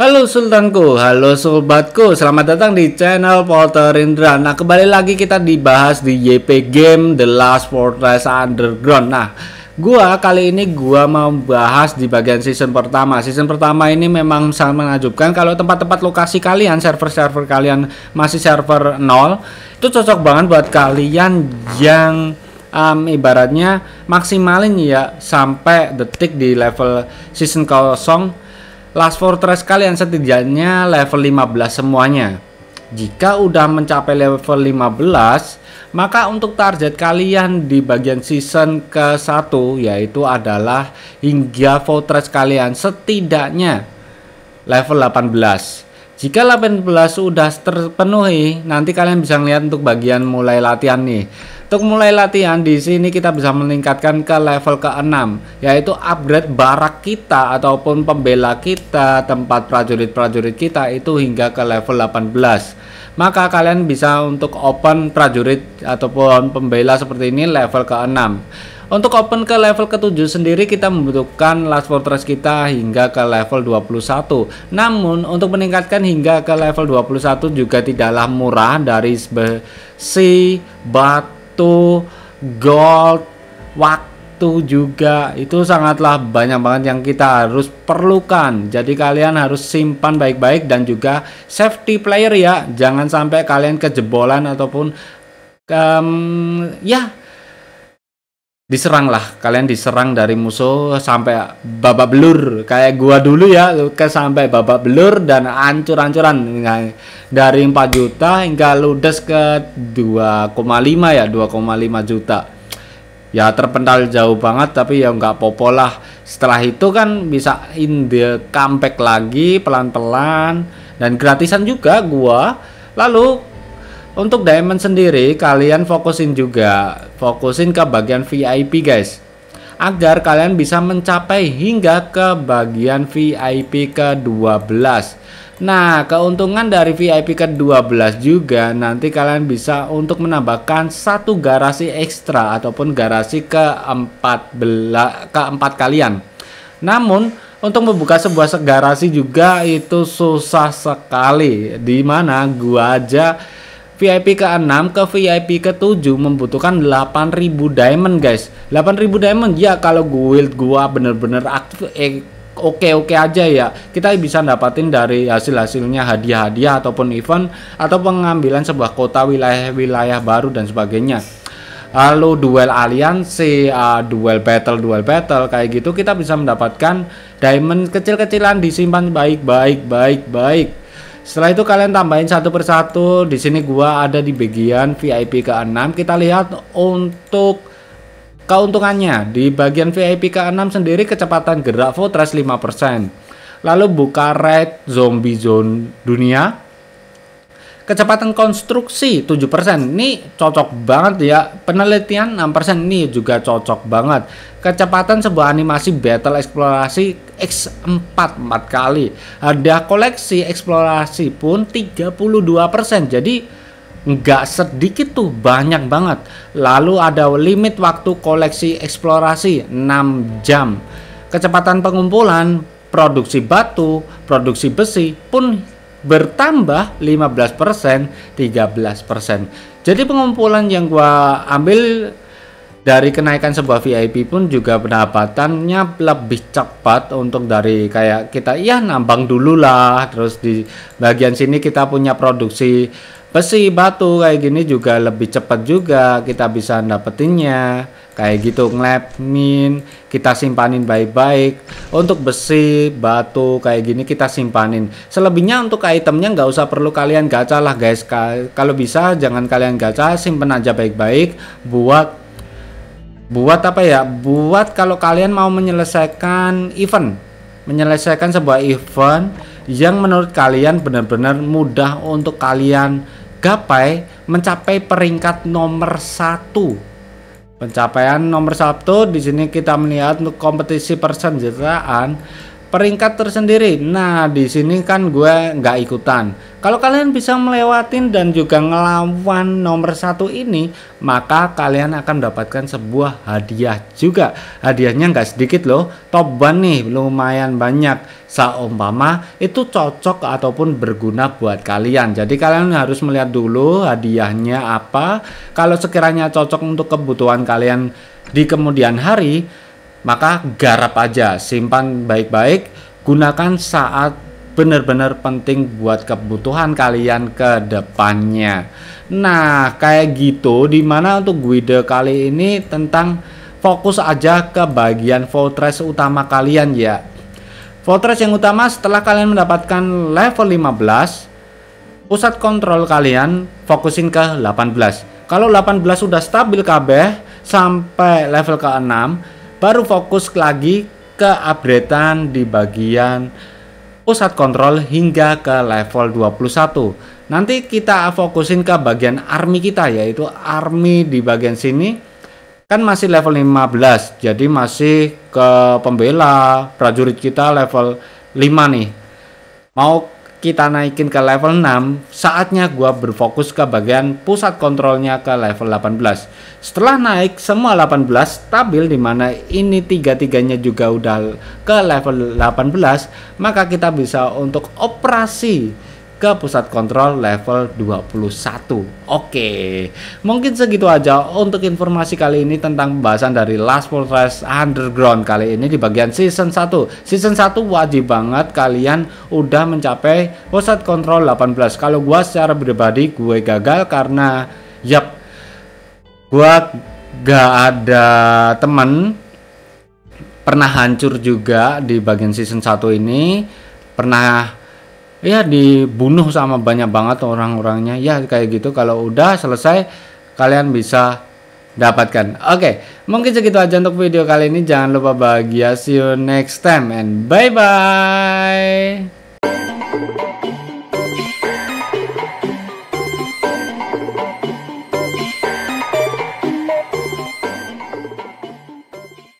Halo Sultanku, halo sobatku, selamat datang di channel Polterindra. Nah, kembali lagi kita dibahas di YP Game The Last Fortress Underground. Nah, gua kali ini gua mau bahas di bagian season pertama. Season pertama ini memang sangat menajubkan. kalau tempat-tempat lokasi kalian, server-server kalian masih server 0, itu cocok banget buat kalian yang um, ibaratnya maksimalin ya sampai detik di level season kosong Last Fortress kalian setidaknya level 15 semuanya. Jika udah mencapai level 15, maka untuk target kalian di bagian season ke-1 yaitu adalah hingga Fortress kalian setidaknya level 18. Jika 18 sudah terpenuhi, nanti kalian bisa lihat untuk bagian mulai latihan nih. Untuk mulai latihan di sini kita bisa meningkatkan ke level ke-6 yaitu upgrade barak kita ataupun pembela kita, tempat prajurit-prajurit kita itu hingga ke level 18. Maka kalian bisa untuk open prajurit ataupun pembela seperti ini level ke-6. Untuk open ke level ke-7 sendiri kita membutuhkan Last Fortress kita hingga ke level 21. Namun untuk meningkatkan hingga ke level 21 juga tidaklah murah dari si batu waktu, gold waktu juga itu sangatlah banyak banget yang kita harus perlukan jadi kalian harus simpan baik-baik dan juga safety player ya jangan sampai kalian kejebolan ataupun um, ya diserang lah kalian diserang dari musuh sampai babak belur kayak gua dulu ya ke sampai babak belur dan ancur-ancuran dari 4 juta hingga ludes ke 2,5 ya 2,5 juta ya terpental jauh banget tapi ya nggak popo lah setelah itu kan bisa in the comeback lagi pelan-pelan dan gratisan juga gua lalu untuk diamond sendiri kalian fokusin juga fokusin ke bagian VIP guys agar kalian bisa mencapai hingga ke bagian VIP ke-12 Nah, keuntungan dari VIP ke-12 juga nanti kalian bisa untuk menambahkan satu garasi ekstra ataupun garasi ke-14 keempat kalian. Namun, untuk membuka sebuah garasi juga itu susah sekali. Dimana gua aja VIP ke-6 ke VIP ke-7 membutuhkan 8000 diamond guys 8000 diamond ya kalau guild gua bener-bener aktif eh, oke-oke aja ya kita bisa dapatin dari hasil-hasilnya hadiah-hadiah ataupun event atau pengambilan sebuah kota wilayah-wilayah baru dan sebagainya lalu duel aliansi, uh, eh, duel battle, duel battle kayak gitu kita bisa mendapatkan diamond kecil-kecilan disimpan baik-baik, baik-baik setelah itu kalian tambahin satu persatu. Di sini gua ada di bagian VIP ke-6. Kita lihat untuk keuntungannya. Di bagian VIP ke-6 sendiri kecepatan gerak Fortress 5%. Lalu buka red zombie zone dunia Kecepatan konstruksi 7%. Ini cocok banget ya. Penelitian 6% ini juga cocok banget. Kecepatan sebuah animasi battle eksplorasi X4 4 kali. Ada koleksi eksplorasi pun 32%. Jadi nggak sedikit tuh banyak banget lalu ada limit waktu koleksi eksplorasi 6 jam kecepatan pengumpulan produksi batu produksi besi pun bertambah 15%, 13%. Jadi pengumpulan yang gua ambil dari kenaikan sebuah VIP pun juga pendapatannya lebih cepat untuk dari kayak kita iya nambang dulu lah terus di bagian sini kita punya produksi besi batu kayak gini juga lebih cepat juga kita bisa dapetinnya kayak gitu min kita simpanin baik-baik untuk besi batu kayak gini kita simpanin selebihnya untuk itemnya nggak usah perlu kalian gacha lah guys kalau bisa jangan kalian gacha simpen aja baik-baik buat buat apa ya buat kalau kalian mau menyelesaikan event menyelesaikan sebuah event yang menurut kalian benar-benar mudah untuk kalian Gapai mencapai peringkat nomor satu. Pencapaian nomor satu di sini kita melihat untuk kompetisi persenjataan peringkat tersendiri. Nah, di sini kan gue nggak ikutan. Kalau kalian bisa melewatin dan juga ngelawan nomor satu ini, maka kalian akan mendapatkan sebuah hadiah juga. Hadiahnya nggak sedikit loh, top ban nih lumayan banyak. Seumpama itu cocok ataupun berguna buat kalian. Jadi kalian harus melihat dulu hadiahnya apa. Kalau sekiranya cocok untuk kebutuhan kalian di kemudian hari, maka garap aja, simpan baik-baik, gunakan saat benar-benar penting buat kebutuhan kalian ke depannya. Nah, kayak gitu dimana untuk guide kali ini tentang fokus aja ke bagian fortress utama kalian ya. Fortress yang utama setelah kalian mendapatkan level 15, pusat kontrol kalian fokusin ke 18. Kalau 18 sudah stabil kabeh sampai level ke 6, baru fokus lagi ke updatean di bagian pusat kontrol hingga ke level 21 nanti kita fokusin ke bagian army kita yaitu army di bagian sini kan masih level 15 jadi masih ke pembela prajurit kita level 5 nih mau kita naikin ke level 6, saatnya gua berfokus ke bagian pusat kontrolnya ke level 18. Setelah naik semua 18 stabil di mana ini tiga-tiganya juga udah ke level 18, maka kita bisa untuk operasi ke pusat kontrol level 21. Oke, mungkin segitu aja untuk informasi kali ini tentang pembahasan dari Last Fortress Underground kali ini di bagian season 1. Season 1 wajib banget kalian udah mencapai pusat kontrol 18. Kalau gue secara pribadi gue gagal karena yap gue gak ada temen pernah hancur juga di bagian season 1 ini pernah ya dibunuh sama banyak banget orang-orangnya ya kayak gitu kalau udah selesai kalian bisa dapatkan oke mungkin segitu aja untuk video kali ini jangan lupa bahagia see you next time and bye bye